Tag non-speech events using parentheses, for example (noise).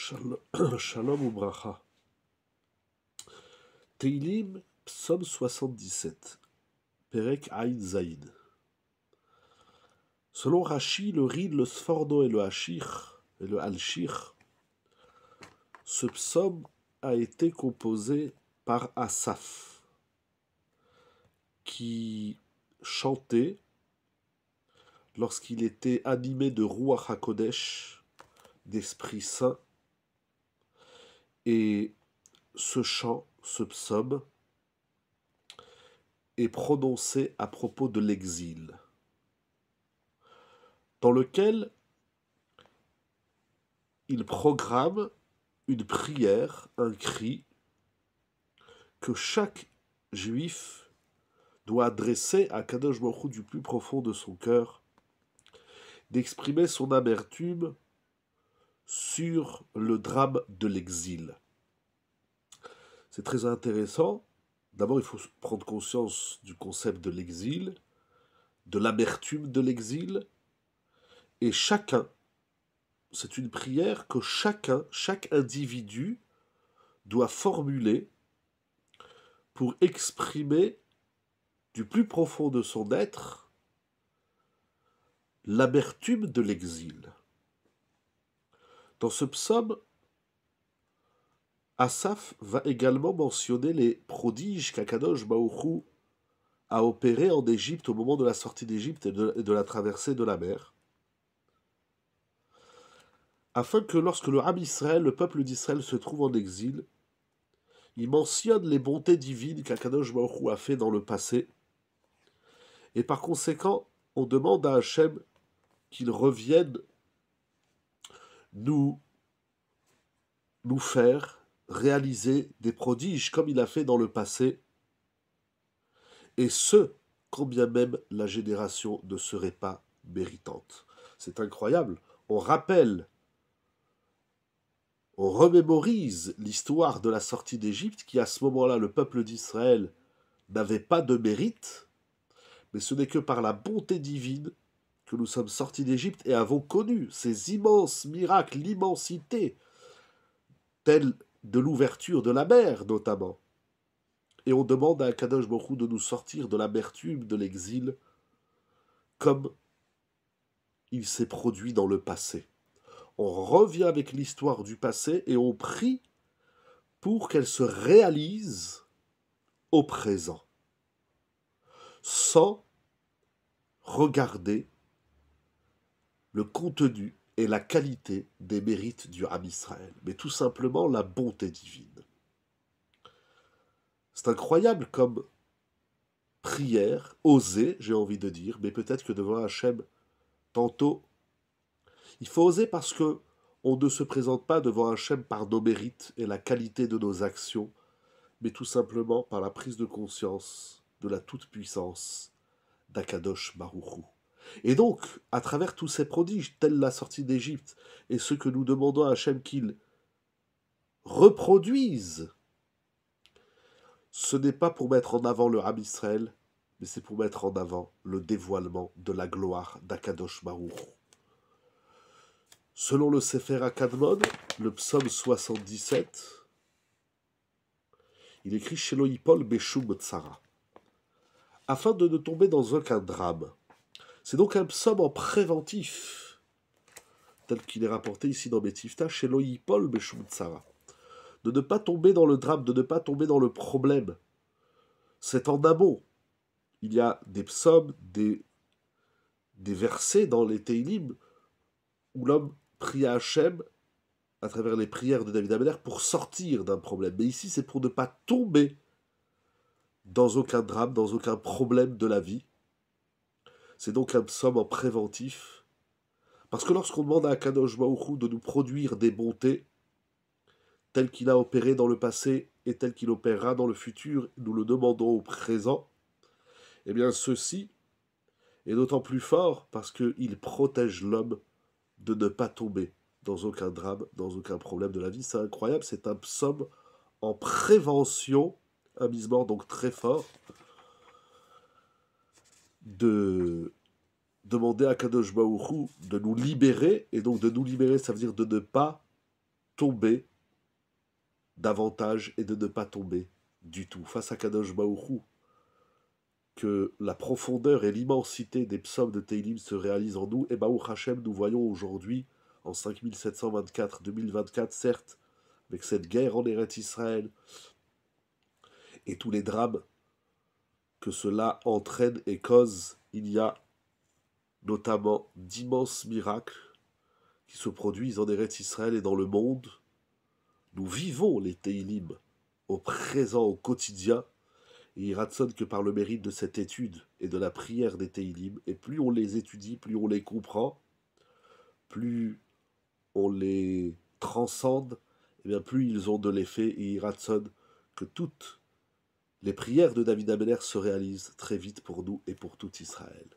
(coughs) Shalom ou bracha. Teilim, psaume 77. Perek Aïn Zaïd. Selon Rashi, le Ride, le Sforno et le Hachir, et le Alchir, ce psaume a été composé par Asaf qui chantait lorsqu'il était animé de Ruach HaKodesh, d'Esprit Saint, et ce chant, ce psaume, est prononcé à propos de l'exil, dans lequel il programme une prière, un cri que chaque juif doit adresser à Kadosh Baruch du plus profond de son cœur, d'exprimer son amertume sur le drame de l'exil. C'est très intéressant. D'abord, il faut prendre conscience du concept de l'exil, de l'amertume de l'exil. Et chacun, c'est une prière que chacun, chaque individu doit formuler pour exprimer du plus profond de son être l'amertume de l'exil. Dans ce psaume, Asaf va également mentionner les prodiges qu'Akadosh Baouchou a opérés en Égypte au moment de la sortie d'Égypte et, de la traversée de la mer afin que lorsque le Israël, le peuple d'Israël, se trouve en exil, il mentionne les bontés divines qu'Akadosh Baouchou a fait dans le passé, et par conséquent, on demande à Hachem qu'il revienne nous, nous faire réaliser des prodiges comme il a fait dans le passé, et ce, quand bien même la génération ne serait pas méritante. C'est incroyable. On rappelle, on remémorise l'histoire de la sortie d'Égypte, qui à ce moment-là, le peuple d'Israël n'avait pas de mérite, mais ce n'est que par la bonté divine que nous sommes sortis d'Égypte et avons connu ces immenses miracles, l'immensité, telle de l'ouverture de la mer notamment. Et on demande à Kadosh Bokhu de nous sortir de l'amertume de l'exil comme il s'est produit dans le passé. On revient avec l'histoire du passé et on prie pour qu'elle se réalise au présent, sans regarder le contenu et la qualité des mérites du Ram Israël, mais tout simplement la bonté divine. C'est incroyable comme prière, oser, j'ai envie de dire, mais peut-être que devant Hachem, tantôt, il faut oser parce que on ne se présente pas devant Hachem par nos mérites et la qualité de nos actions, mais tout simplement par la prise de conscience de la toute-puissance d'Akadosh Maruchu. Et donc, à travers tous ces prodiges, tels la sortie d'Égypte, et ce que nous demandons à Hachem qu'il reproduise, ce n'est pas pour mettre en avant le Ham Israël, mais c'est pour mettre en avant le dévoilement de la gloire d'Akadosh Baruch. Selon le Sefer Akadmon, le psaume 77, il écrit chez Loïpol Beshum Tsara. Afin de ne tomber dans aucun drame, c'est donc un psaume en préventif, tel qu'il est rapporté ici dans Bétifta, chez Loïpol Beshumtsara. De ne pas tomber dans le drame, de ne pas tomber dans le problème. C'est en amont. Il y a des psaumes, des, des versets dans les Teilim où l'homme prie à Hachem à travers les prières de David Abeler pour sortir d'un problème. Mais ici, c'est pour ne pas tomber dans aucun drame, dans aucun problème de la vie, c'est donc un psaume en préventif. Parce que lorsqu'on demande à Kadosh de nous produire des bontés, telles qu'il a opéré dans le passé et telles qu'il opérera dans le futur, nous le demandons au présent, eh bien ceci est d'autant plus fort parce qu'il protège l'homme de ne pas tomber dans aucun drame, dans aucun problème de la vie. C'est incroyable, c'est un psaume en prévention, un mort donc très fort, de demander à Kadosh maourou de nous libérer, et donc de nous libérer, ça veut dire de ne pas tomber davantage et de ne pas tomber du tout face à Kadosh maourou Que la profondeur et l'immensité des psaumes de Teilim se réalisent en nous, et Baruch Hashem, nous voyons aujourd'hui, en 5724-2024, certes, avec cette guerre en Eretz Israël, et tous les drames que cela entraîne et cause. Il y a notamment d'immenses miracles qui se produisent en Eretz Israël et dans le monde. Nous vivons les Teilim au présent, au quotidien, et il que par le mérite de cette étude et de la prière des Teilim, et plus on les étudie, plus on les comprend, plus on les transcende, et eh bien plus ils ont de l'effet, et il que toutes les prières de David Abeler se réalisent très vite pour nous et pour tout Israël.